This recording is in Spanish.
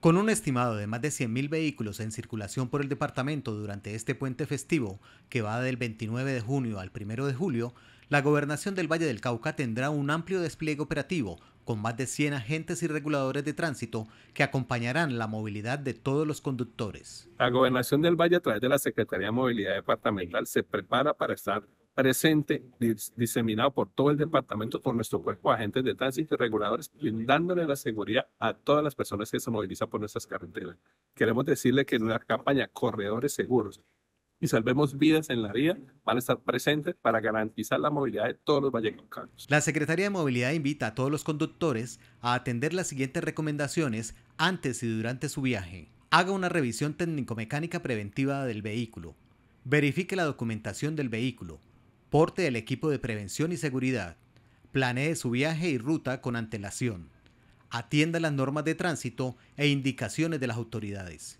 Con un estimado de más de 100.000 vehículos en circulación por el departamento durante este puente festivo, que va del 29 de junio al 1 de julio, la gobernación del Valle del Cauca tendrá un amplio despliegue operativo con más de 100 agentes y reguladores de tránsito que acompañarán la movilidad de todos los conductores. La gobernación del Valle a través de la Secretaría de Movilidad Departamental se prepara para estar presente, diseminado por todo el departamento, por nuestro cuerpo agentes de tránsito y reguladores, brindándole la seguridad a todas las personas que se movilizan por nuestras carreteras. Queremos decirle que en una campaña Corredores Seguros y Salvemos Vidas en la Vía van a estar presentes para garantizar la movilidad de todos los vallecaucanos. La Secretaría de Movilidad invita a todos los conductores a atender las siguientes recomendaciones antes y durante su viaje. Haga una revisión técnico-mecánica preventiva del vehículo. Verifique la documentación del vehículo Porte el equipo de prevención y seguridad. Planee su viaje y ruta con antelación. Atienda las normas de tránsito e indicaciones de las autoridades.